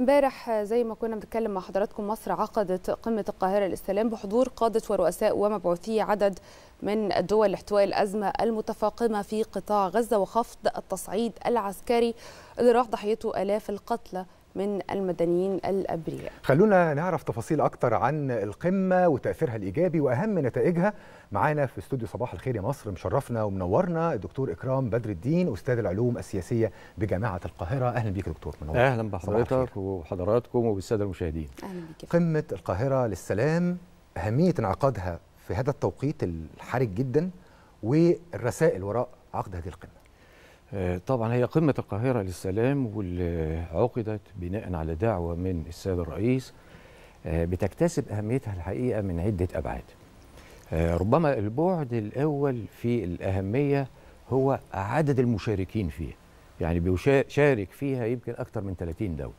امبارح زي ما كنا بنتكلم مع حضراتكم مصر عقدت قمه القاهره للسلام بحضور قاده ورؤساء ومبعوثي عدد من الدول لاحتواء الازمه المتفاقمه في قطاع غزه وخفض التصعيد العسكري اللي راح ضحيته الاف القتلى من المدنيين الأبرياء خلونا نعرف تفاصيل أكتر عن القمة وتأثيرها الإيجابي وأهم نتائجها معانا في استوديو صباح الخير يا مصر مشرفنا ومنورنا الدكتور إكرام بدر الدين أستاذ العلوم السياسية بجامعة القاهرة أهلا بيك يا دكتور منور أهلا بحضرتك وحضراتكم وبالسادة المشاهدين أهلا بيك قمة القاهرة للسلام أهمية انعقادها في هذا التوقيت الحرج جدا والرسائل وراء عقد هذه القمة آه، طبعا هي قمة القاهرة للسلام واللي عقدت بناء على دعوة من السيد الرئيس آه، بتكتسب أهميتها الحقيقة من عدة أبعاد آه، ربما البعد الأول في الأهمية هو عدد المشاركين فيها يعني بيشارك فيها يمكن أكثر من 30 دولة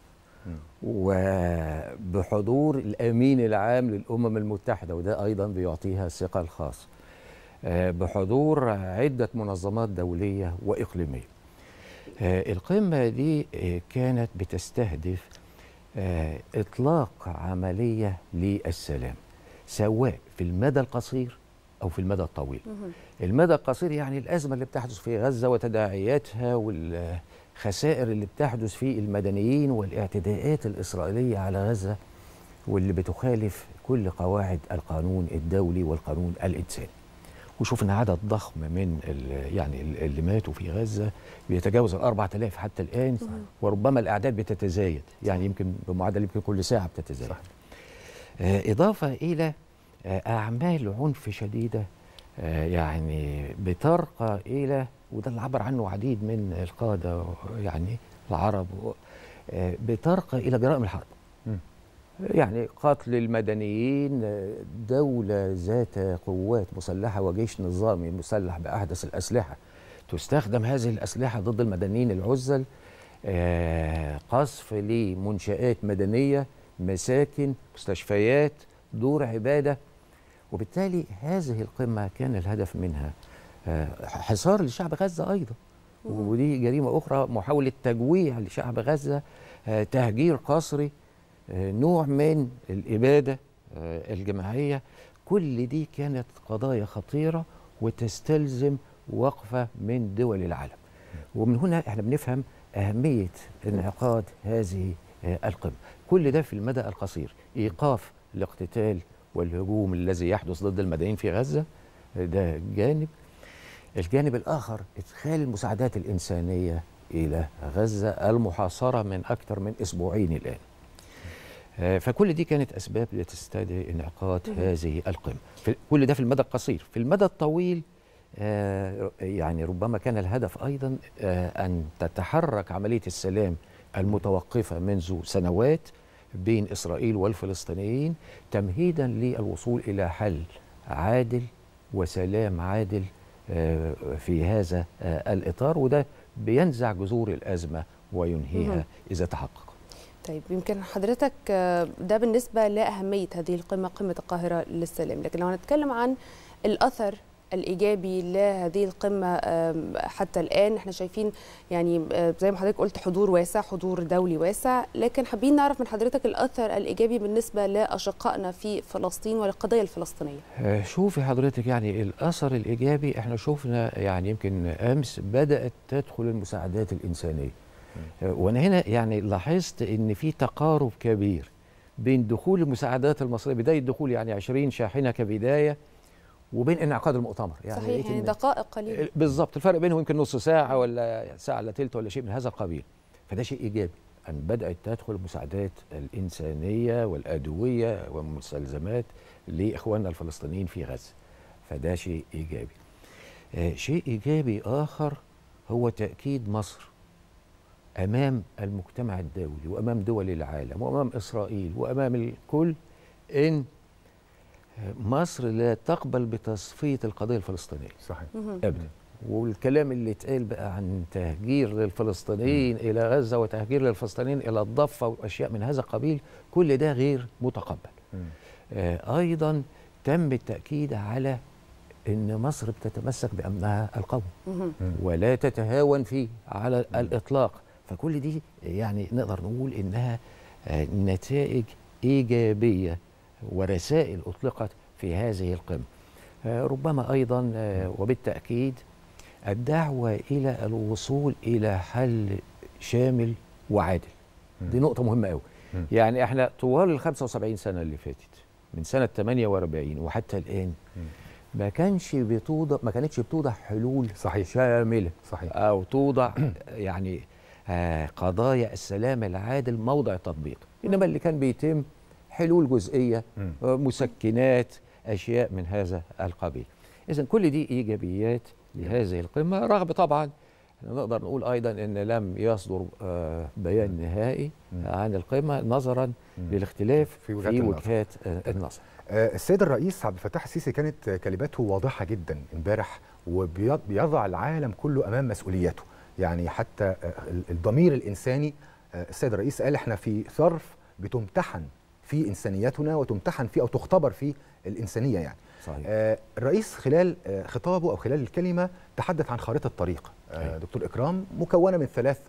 وبحضور الأمين العام للأمم المتحدة وده أيضا بيعطيها الثقة الخاصة آه، بحضور عدة منظمات دولية وإقليمية آه، القمة دي آه، كانت بتستهدف إطلاق عملية للسلام سواء في المدى القصير أو في المدى الطويل المدى القصير يعني الأزمة اللي بتحدث في غزة وتداعياتها والخسائر اللي بتحدث في المدنيين والاعتداءات الإسرائيلية على غزة واللي بتخالف كل قواعد القانون الدولي والقانون الإنساني وشوفنا عدد ضخم من يعني اللي ماتوا في غزه بيتجاوز ال 4000 حتى الان وربما الاعداد بتتزايد يعني يمكن بمعدل يمكن كل ساعه بتتزايد صح. آه اضافه الى آه اعمال عنف شديده آه يعني بترقى الى وده اللي عبر عنه عديد من القاده يعني العرب آه، بترقى الى جرائم الحرب يعني قتل المدنيين دولة ذات قوات مسلحة وجيش نظامي مسلح بأحدث الأسلحة تستخدم هذه الأسلحة ضد المدنيين العزل آه، قصف لمنشآت مدنية مساكن مستشفيات دور عبادة وبالتالي هذه القمة كان الهدف منها آه، حصار لشعب غزة أيضا ودي جريمة أخرى محاولة تجويع لشعب غزة آه، تهجير قسري آه، نوع من الإبادة آه، الجماعية كل دي كانت قضايا خطيرة وتستلزم وقفة من دول العالم ومن هنا احنا بنفهم أهمية انعقاد هذه آه، القمة كل ده في المدى القصير إيقاف الاقتتال والهجوم الذي يحدث ضد المدنيين في غزة ده جانب الجانب الآخر إدخال المساعدات الإنسانية إلى غزة المحاصرة من أكثر من أسبوعين الآن آه، فكل دي كانت اسباب لتستدعي انعقاد هذه القمه كل ده في المدى القصير في المدى الطويل آه، يعني ربما كان الهدف ايضا آه، ان تتحرك عمليه السلام المتوقفه منذ سنوات بين اسرائيل والفلسطينيين تمهيدا للوصول الى حل عادل وسلام عادل في هذا الاطار وده بينزع جذور الازمه وينهيها اذا تحقق طيب يمكن حضرتك آه، ده بالنسبة لأهمية هذه القمة قمة القاهرة للسلام لكن لو هنتكلم عن الأثر الايجابي لهذه القمه حتى الان احنا شايفين يعني آه، زي ما حضرتك قلت حضور واسع حضور دولي واسع لكن حابين نعرف من حضرتك الاثر الايجابي بالنسبه لاشقائنا في فلسطين والقضيه الفلسطينيه آه، شوفي حضرتك يعني الاثر الايجابي احنا شفنا يعني يمكن امس بدات تدخل المساعدات الانسانيه وانا هنا يعني لاحظت ان في تقارب كبير بين دخول المساعدات المصريه بدايه دخول يعني 20 شاحنه كبدايه وبين انعقاد المؤتمر يعني صحيح يعني دقائق قليله آه، بالظبط الفرق بينهم يمكن نص ساعه ولا ساعه الا ثلث ولا شيء من هذا القبيل فده شيء ايجابي ان بدات تدخل المساعدات الانسانيه والادويه والمستلزمات لاخواننا الفلسطينيين في غزه فده شيء ايجابي آه، شيء ايجابي اخر هو تاكيد مصر امام المجتمع الدولي وامام دول العالم وامام اسرائيل وامام الكل ان مصر لا تقبل بتصفيه القضيه الفلسطينيه صحيح ابدا والكلام اللي اتقال بقى عن تهجير للفلسطينيين الى غزه وتهجير للفلسطينيين الى الضفه واشياء من هذا القبيل كل ده غير متقبل آه ايضا تم التاكيد على ان مصر بتتمسك بامنها القومي ولا تتهاون فيه على الاطلاق فكل دي يعني نقدر نقول انها آه، نتائج ايجابيه ورسائل اطلقت في هذه القمه آه، ربما ايضا آه، وبالتاكيد الدعوه الى الوصول الى حل شامل وعادل دي نقطه مهمه قوي يعني احنا طوال ال 75 سنه اللي فاتت من سنه 48 وحتى الان ما كانش بتوضع ما كانتش بتوضع حلول صحيح شامله صحيح او توضع يعني آه، قضايا السلام العادل موضع تطبيق إنما اللي كان بيتم حلول جزئية آه، مسكنات أشياء من هذا القبيل إذا كل دي إيجابيات لهذه القمة رغم طبعا نقدر نقول أيضا أن لم يصدر آه، بيان نهائي عن القمة نظرا للاختلاف في وجهات, في وجهات النظر السيد الرئيس عبد الفتاح السيسي كانت كلماته واضحة جدا امبارح وبيضع العالم كله أمام مسؤولياته يعني حتى الضمير الإنساني آه، السيد الرئيس قال احنا في ظرف بتمتحن في إنسانيتنا وتمتحن فيه أو تختبر فيه الإنسانية يعني صحيح. آه الرئيس خلال آه، خطابه أو خلال الكلمة تحدث عن خارطة طريق آه دكتور إكرام مكونة من ثلاث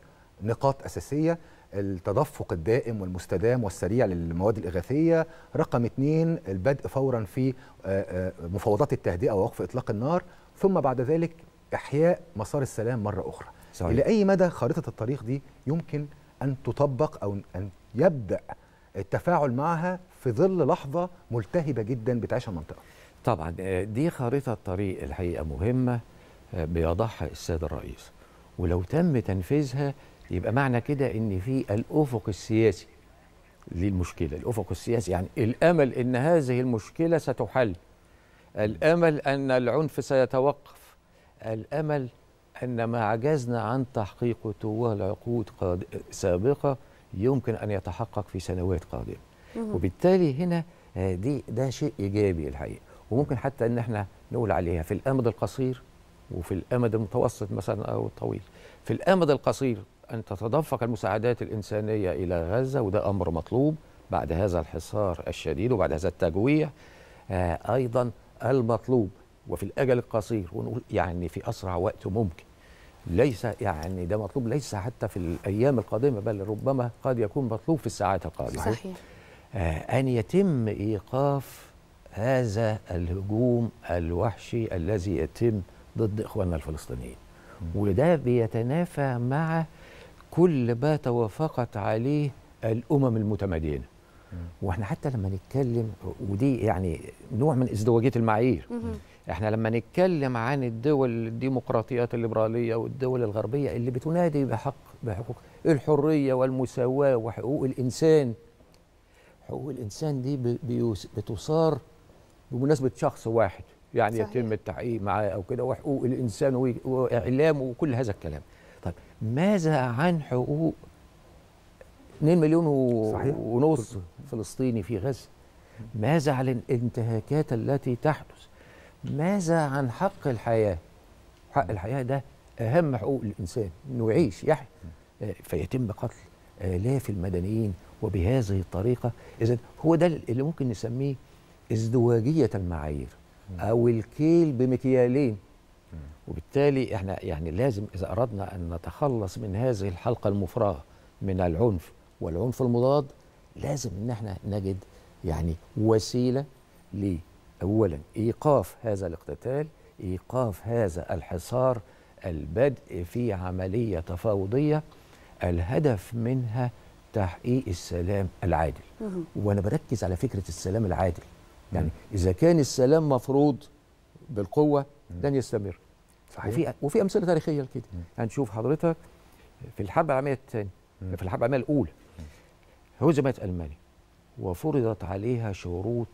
نقاط أساسية التدفق الدائم والمستدام والسريع للمواد الإغاثية رقم اثنين البدء فورا في آه، مفاوضات التهدئة ووقف إطلاق النار ثم بعد ذلك إحياء مسار السلام مرة أخرى صحيح. الى اي مدى خارطه الطريق دي يمكن ان تطبق او ان يبدا التفاعل معها في ظل لحظه ملتهبه جدا بتعيشها المنطقه طبعا آه، دي خارطه طريق الحقيقه مهمه آه، بيضعها السيد الرئيس ولو تم تنفيذها يبقى معنى كده ان في الافق السياسي للمشكله الافق السياسي يعني الامل ان هذه المشكله ستحل الامل ان العنف سيتوقف الامل ان ما عجزنا عن تحقيقه طوال عقود سابقة يمكن أن يتحقق في سنوات قادمة وبالتالي هنا آه، دي ده شيء إيجابي الحقيقة وممكن حتى أن احنا نقول عليها في الأمد القصير وفي الأمد المتوسط مثلا أو الطويل في الأمد القصير أن تتدفق المساعدات الإنسانية إلى غزة وده أمر مطلوب بعد هذا الحصار الشديد وبعد هذا التجويع آه، أيضا المطلوب وفي الأجل القصير ونقول يعني في أسرع وقت ممكن ليس يعني ده مطلوب ليس حتى في الأيام القادمة بل ربما قد يكون مطلوب في الساعات القادمة صحيح آه أن يتم إيقاف هذا الهجوم الوحشي الذي يتم ضد إخواننا الفلسطينيين وده بيتنافى مع كل ما توافقت عليه الأمم المتمدينه واحنا حتى لما نتكلم ودي يعني نوع من ازدواجيه المعايير احنا لما نتكلم عن الدول الديمقراطيات الليبراليه والدول الغربيه اللي بتنادي بحق بحقوق الحريه والمساواه وحقوق الانسان حقوق الانسان دي بتصار بمناسبه شخص واحد يعني صحيح. يتم التحقيق معاه او كده وحقوق الانسان واعلامه وكل هذا الكلام طيب ماذا عن حقوق 2 مليون و... ونص فلسطيني في غزه ماذا عن الانتهاكات التي تحدث ماذا عن حق الحياة حق الحياة ده أهم حقوق الإنسان أنه يعيش يحيا آه، فيتم قتل آلاف آه، المدنيين وبهذه الطريقة إذا هو ده اللي ممكن نسميه ازدواجية المعايير أو الكيل بمكيالين وبالتالي احنا يعني لازم إذا أردنا أن نتخلص من هذه الحلقة المفرغة من العنف والعنف المضاد لازم ان احنا نجد يعني وسيله ليه أولا إيقاف هذا الاقتتال إيقاف هذا الحصار البدء في عملية تفاوضية الهدف منها تحقيق السلام العادل وأنا بركز على فكرة السلام العادل يعني إذا كان السلام مفروض بالقوة لن يستمر صحيح. وفي وفي امثله تاريخيه لكده هنشوف يعني حضرتك في الحرب العالميه الثانيه في الحرب العالميه الاولى هزمت المانيا وفرضت عليها شروط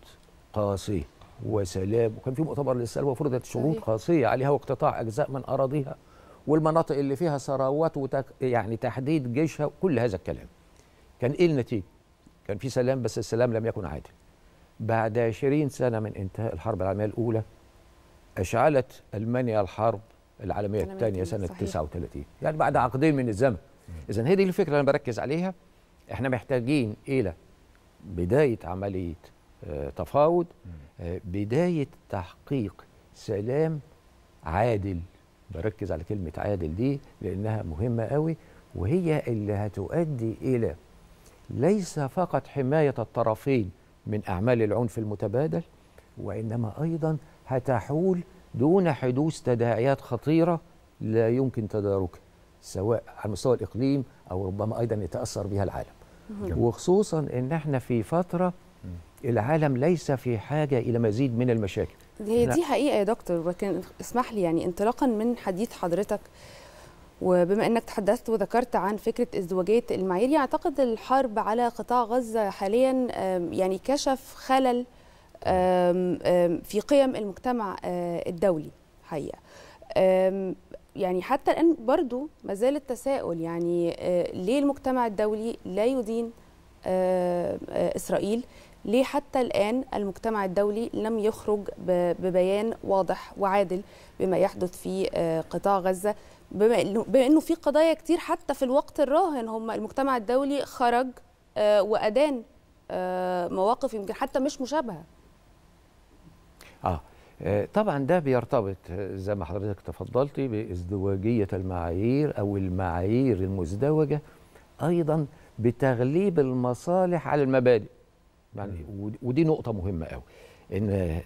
قاسيه وسلام وكان في مؤتمر للسلام وفرضت شروط قاسيه عليها واقتطاع اجزاء من اراضيها والمناطق اللي فيها ثروات وتك... يعني تحديد جيشها كل هذا الكلام كان ايه النتيجه كان في سلام بس السلام لم يكن عادل بعد 20 سنه من انتهاء الحرب العالميه الاولى اشعلت المانيا الحرب العالميه الثانيه سنه صحيح. 39 يعني بعد عقدين من الزمن اذا هي دي الفكره اللي انا بركز عليها احنا محتاجين الى بدايه عمليه آه، تفاوض آه، بداية تحقيق سلام عادل بركز على كلمة عادل دي لأنها مهمة قوي وهي اللي هتؤدي إلى ليس فقط حماية الطرفين من أعمال العنف المتبادل وإنما أيضا هتحول دون حدوث تداعيات خطيرة لا يمكن تداركها سواء على مستوى الإقليم أو ربما أيضا يتأثر بها العالم وخصوصا إن احنا في فترة العالم ليس في حاجه الى مزيد من المشاكل هي دي حقيقه يا دكتور ولكن اسمح لي يعني انطلاقا من حديث حضرتك وبما انك تحدثت وذكرت عن فكره ازدواجيه المعايير اعتقد الحرب على قطاع غزه حاليا يعني كشف خلل في قيم المجتمع آه، الدولي حقيقه يعني حتى الان برضو ما زال التساؤل يعني آه، ليه المجتمع الدولي لا يدين آه، آه، اسرائيل ليه حتى الآن المجتمع الدولي لم يخرج ببيان واضح وعادل بما يحدث في آه، قطاع غزة بما أنه في قضايا كتير حتى في الوقت الراهن هم المجتمع الدولي خرج وأدان مواقف يمكن حتى مش مشابهة آه طبعا ده بيرتبط زي ما حضرتك تفضلتي بازدواجية المعايير أو المعايير المزدوجة أيضا بتغليب المصالح على المبادئ يعني ودي نقطة مهمة قوي إن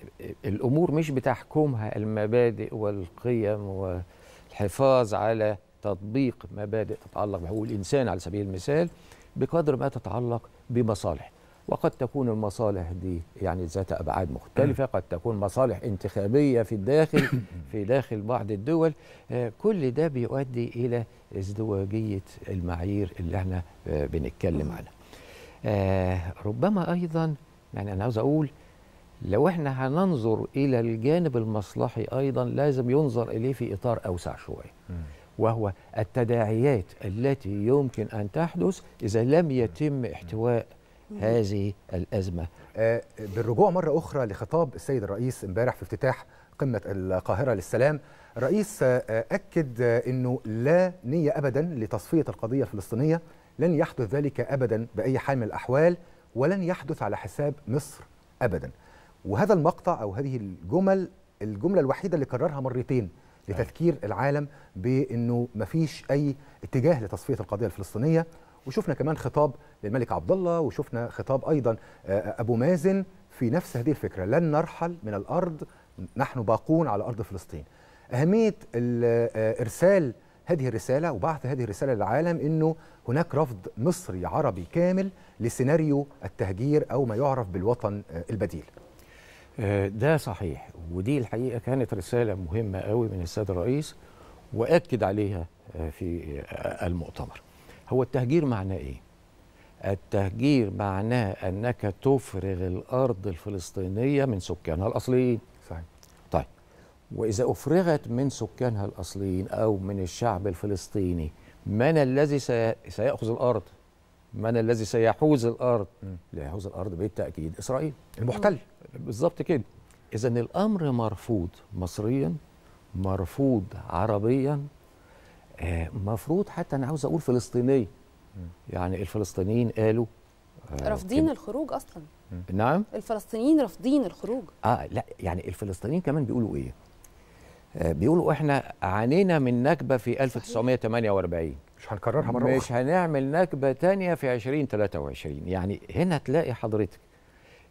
الأمور مش بتحكمها المبادئ والقيم والحفاظ على تطبيق مبادئ تتعلق بحقوق الإنسان على سبيل المثال بقدر ما تتعلق بمصالح وقد تكون المصالح دي يعني ذات ابعاد مختلفه قد تكون مصالح انتخابيه في الداخل في داخل بعض الدول آه، كل ده بيؤدي الى ازدواجيه المعايير اللي احنا آه، بنتكلم عنها آه، ربما ايضا يعني انا عاوز اقول لو احنا هننظر الى الجانب المصلحي ايضا لازم ينظر اليه في اطار اوسع شويه وهو التداعيات التي يمكن ان تحدث اذا لم يتم احتواء هذه الأزمة آه، بالرجوع مرة أخرى لخطاب السيد الرئيس امبارح في افتتاح قمة القاهرة للسلام الرئيس آه، أكد آه، أنه لا نية أبدا لتصفية القضية الفلسطينية لن يحدث ذلك أبدا بأي حال من الأحوال ولن يحدث على حساب مصر أبدا وهذا المقطع أو هذه الجمل الجملة الوحيدة اللي كررها مرتين لتذكير العالم بأنه ما فيش أي اتجاه لتصفية القضية الفلسطينية وشفنا كمان خطاب للملك عبد الله وشفنا خطاب ايضا آه، آه، ابو مازن في نفس هذه الفكره لن نرحل من الارض نحن باقون على ارض فلسطين اهميه آه، ارسال هذه الرساله وبعث هذه الرساله للعالم انه هناك رفض مصري عربي كامل لسيناريو التهجير او ما يعرف بالوطن البديل ده صحيح ودي الحقيقه كانت رساله مهمه قوي من السيد الرئيس واكد عليها في المؤتمر هو التهجير معناه ايه التهجير معناه انك تفرغ الارض الفلسطينيه من سكانها الاصليين صحيح طيب واذا افرغت من سكانها الاصليين او من الشعب الفلسطيني من الذي سياخذ الارض من الذي سيحوز الارض سيحوز الارض بالتاكيد اسرائيل المحتل بالظبط كده اذا الامر مرفوض مصريا مرفوض عربيا آه، مفروض حتى انا عاوز اقول فلسطينيه يعني الفلسطينيين قالوا آه، رافضين الخروج اصلا نعم الفلسطينيين رافضين الخروج اه لا يعني الفلسطينيين كمان بيقولوا ايه آه بيقولوا احنا عانينا من نكبه في 1948 مش هنكررها مره اخرى مش هنعمل نكبه تانية في 2023 يعني هنا تلاقي حضرتك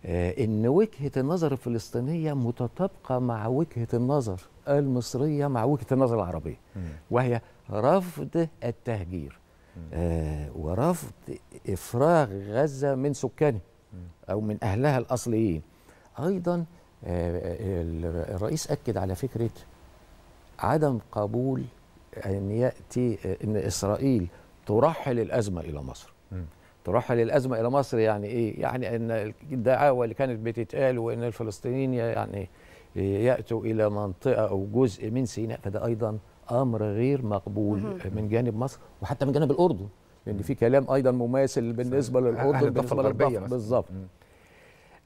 آه، ان وجهه النظر الفلسطينيه متطابقه مع وجهه النظر المصريه مع وجهه النظر العربيه وهي رفض التهجير آه، ورفض افراغ غزه من سكانها او من اهلها الاصليين ايضا آه، الرئيس اكد على فكره عدم قبول ان ياتي ان اسرائيل ترحل الازمه الى مصر ترحل الازمه الى مصر يعني ايه؟ يعني ان الدعاوى اللي كانت بتتقال وان الفلسطينيين يعني ياتوا الى منطقه او جزء من سيناء فده ايضا امر غير مقبول من جانب مصر وحتى من جانب الاردن لان يعني في كلام ايضا مماثل بالنسبه للاردن بالضبط للغربيه بالظبط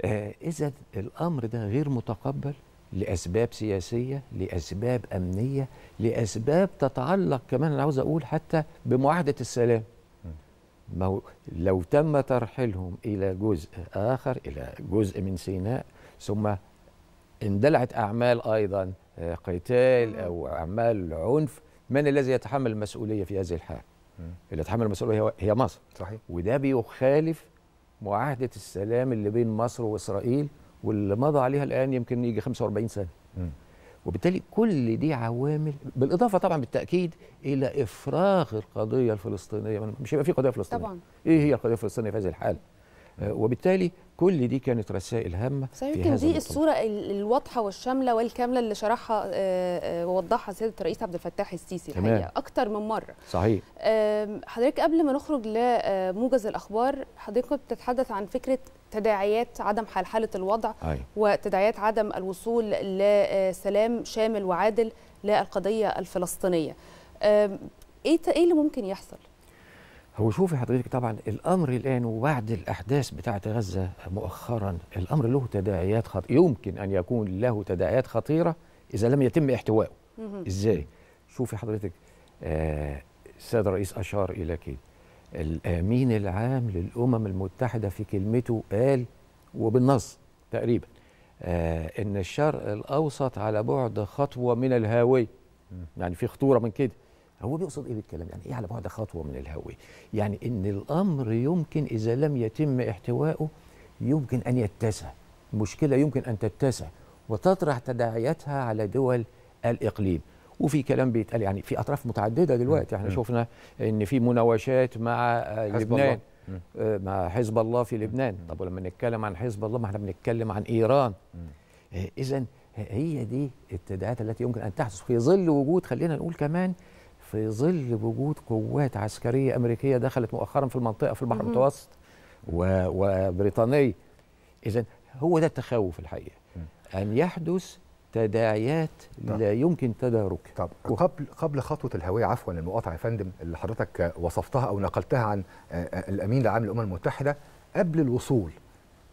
آه، اذا الامر ده غير متقبل لاسباب سياسيه لاسباب امنيه لاسباب تتعلق كمان انا عاوز اقول حتى بمعاهده السلام ما هو لو تم ترحيلهم إلى جزء آخر إلى جزء من سيناء ثم اندلعت أعمال أيضا آه، قتال أو أعمال عنف من الذي يتحمل المسؤولية في هذه الحاله؟ اللي يتحمل المسؤولية هي مصر صحيح وده بيخالف معاهدة السلام اللي بين مصر وإسرائيل واللي مضى عليها الآن يمكن يجي 45 سنة م. وبالتالي كل دي عوامل بالاضافه طبعا بالتاكيد الى افراغ القضيه الفلسطينيه مش هيبقى في قضيه فلسطينيه طبعا ايه هي القضيه الفلسطينيه في هذه الحاله آه، وبالتالي كل دي كانت رسائل هامه يمكن دي الصوره الواضحه والشامله والكامله اللي شرحها آه، آه، ووضحها سياده الرئيس عبد الفتاح السيسي الحقيقه اكثر من مره صحيح حضرتك قبل ما نخرج لموجز الاخبار حضرتك بتتحدث عن فكره تداعيات عدم حالة الوضع أي. وتداعيات عدم الوصول لسلام شامل وعادل للقضية الفلسطينية ايه ايه اللي ممكن يحصل؟ هو شوفي حضرتك طبعا الامر الان وبعد الاحداث بتاعه غزه مؤخرا الامر له تداعيات خطيرة يمكن ان يكون له تداعيات خطيره اذا لم يتم احتوائه ازاي؟ شوفي حضرتك آه، السيد الرئيس اشار الى كده الامين العام للامم المتحده في كلمته قال وبالنص تقريبا آه ان الشرق الاوسط على بعد خطوه من الهاويه يعني في خطوره من كده هو بيقصد ايه بالكلام يعني ايه على بعد خطوه من الهاويه يعني ان الامر يمكن اذا لم يتم احتوائه يمكن ان يتسع مشكله يمكن ان تتسع وتطرح تداعياتها على دول الاقليم وفي كلام بيتقال يعني في اطراف متعدده دلوقتي احنا شفنا ان في مناوشات مع آه، لبنان الله. مع حزب الله في لبنان طب ولما نتكلم عن حزب الله ما احنا بنتكلم عن ايران آه، اذا هي دي التداعيات التي يمكن ان تحدث في ظل وجود خلينا نقول كمان في ظل وجود قوات عسكريه امريكيه دخلت مؤخرا في المنطقه في البحر المتوسط وبريطانيه اذا هو ده التخوف الحقيقه ان يحدث تداعيات طب. لا يمكن تداركها طب وقبل قبل قبل خطوه الهويه عفوا المقاطعه يا فندم اللي حضرتك وصفتها او نقلتها عن آه، آه، الامين العام للامم المتحده قبل الوصول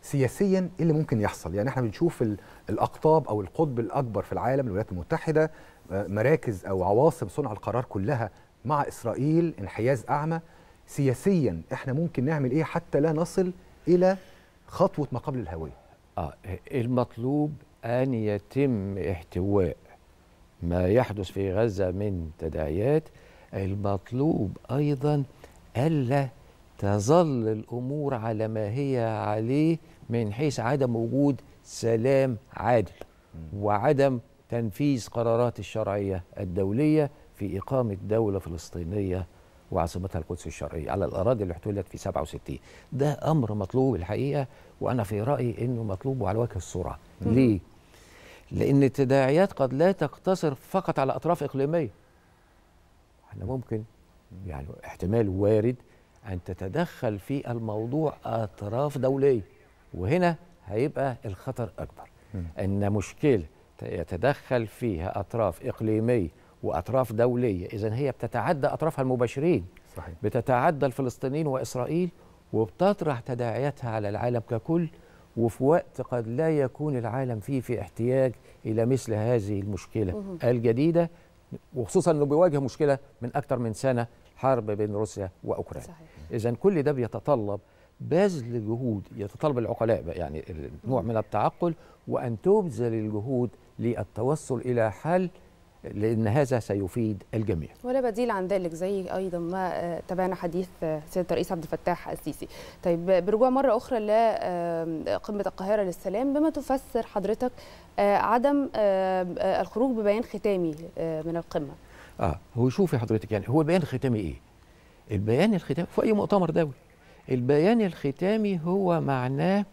سياسيا ايه اللي ممكن يحصل يعني احنا بنشوف الاقطاب او القطب الاكبر في العالم الولايات المتحده آه، مراكز او عواصم صنع القرار كلها مع اسرائيل انحياز اعمى سياسيا احنا ممكن نعمل ايه حتى لا نصل الى خطوه ما قبل الهويه اه المطلوب أن يتم احتواء ما يحدث في غزة من تداعيات المطلوب أيضا ألا تظل الأمور على ما هي عليه من حيث عدم وجود سلام عادل وعدم تنفيذ قرارات الشرعية الدولية في إقامة دولة فلسطينية وعاصمتها القدس الشرعية على الأراضي اللي احتلت في 67 ده أمر مطلوب الحقيقة وأنا في رأيي أنه مطلوب على وجه السرعة ليه؟ لأن التداعيات قد لا تقتصر فقط على أطراف إقليمية احنا ممكن يعني احتمال وارد أن تتدخل في الموضوع أطراف دولية وهنا هيبقى الخطر أكبر أن مشكلة يتدخل فيها أطراف إقليمية وأطراف دولية إذا هي بتتعدى أطرافها المباشرين صحيح. بتتعدى الفلسطينيين وإسرائيل وبتطرح تداعياتها على العالم ككل وفي وقت قد لا يكون العالم فيه في احتياج إلى مثل هذه المشكلة الجديدة وخصوصا أنه بيواجه مشكلة من أكثر من سنة حرب بين روسيا وأوكرانيا إذا كل ده بيتطلب بذل جهود يتطلب العقلاء يعني نوع من التعقل وأن تبذل الجهود للتوصل إلى حل لأن هذا سيفيد الجميع ولا بديل عن ذلك زي أيضا ما آه، تابعنا حديث آه، سيد الرئيس عبد الفتاح السيسي طيب برجوع مرة أخرى لقمة القاهرة للسلام بما تفسر حضرتك آه، عدم الخروج ببيان ختامي من القمة اه هو شوفي حضرتك يعني هو البيان الختامي ايه؟ البيان الختامي في اي مؤتمر دولي البيان الختامي هو معناه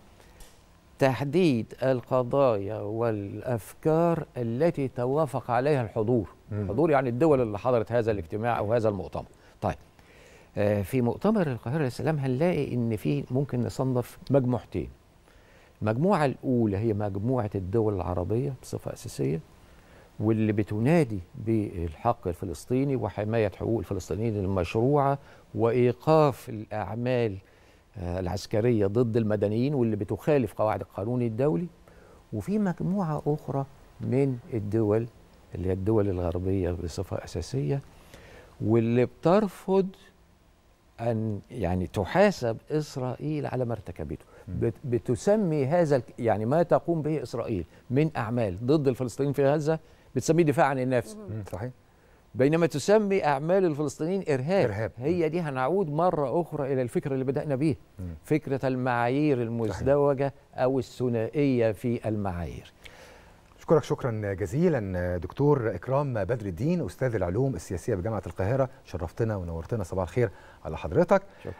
تحديد القضايا والافكار التي توافق عليها الحضور الحضور يعني الدول اللي حضرت هذا الاجتماع او هذا المؤتمر طيب آه في مؤتمر القاهره للسلام هنلاقي ان في ممكن نصنف مجموعتين المجموعه الاولى هي مجموعه الدول العربيه بصفه اساسيه واللي بتنادي بالحق الفلسطيني وحمايه حقوق الفلسطينيين المشروعه وايقاف الاعمال آه، العسكرية ضد المدنيين واللي بتخالف قواعد القانون الدولي وفي مجموعة أخرى من الدول اللي هي الدول الغربية بصفة أساسية واللي بترفض أن يعني تحاسب إسرائيل على ما ارتكبته بتسمي هذا يعني ما تقوم به إسرائيل من أعمال ضد الفلسطينيين في غزة بتسميه دفاع عن النفس صحيح بينما تسمي اعمال الفلسطينيين ارهاب, إرهاب. هي دي هنعود مره اخرى الى الفكره اللي بدانا بيه م. فكره المعايير المزدوجه او الثنائيه في المعايير أشكرك شكرا جزيلا دكتور إكرام بدر الدين أستاذ العلوم السياسية بجامعة القاهرة شرفتنا ونورتنا صباح الخير على حضرتك شكرا.